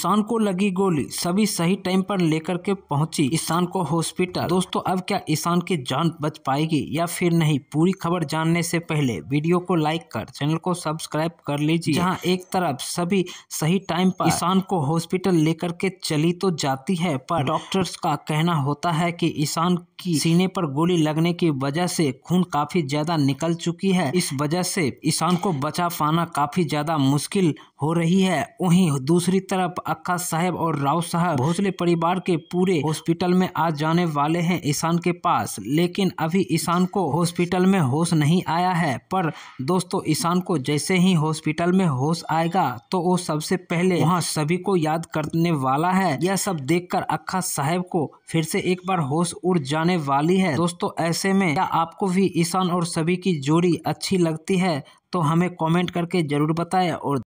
शान को लगी गोली सभी सही टाइम पर लेकर के पहुंची ईशान को हॉस्पिटल दोस्तों अब क्या ईशान की जान बच पाएगी या फिर नहीं पूरी खबर जानने से पहले वीडियो को लाइक कर चैनल को सब्सक्राइब कर लीजिए जहां एक तरफ सभी सही टाइम पर ईशान को हॉस्पिटल लेकर के चली तो जाती है पर डॉक्टर्स का कहना होता है कि ईशान की सीने पर गोली लगने की वजह से खून काफी ज्यादा निकल चुकी है इस वजह से ईशान को बचा पाना काफी ज्यादा मुश्किल हो रही है वहीं दूसरी तरफ अक्का साहब और राव साहब भोसले परिवार के पूरे हॉस्पिटल में आ जाने वाले हैं ईशान के पास लेकिन अभी ईशान को हॉस्पिटल में होश नहीं आया है पर दोस्तों ईशान को जैसे ही हॉस्पिटल में होश आएगा तो वो सबसे पहले वहाँ सभी को याद करने वाला है यह सब देख कर अक्का साहेब को फिर से एक बार होश उड़ जाने वाली है दोस्तों ऐसे में क्या आपको भी ईशान और सभी की जोड़ी अच्छी लगती है तो हमें कमेंट करके जरूर बताएं और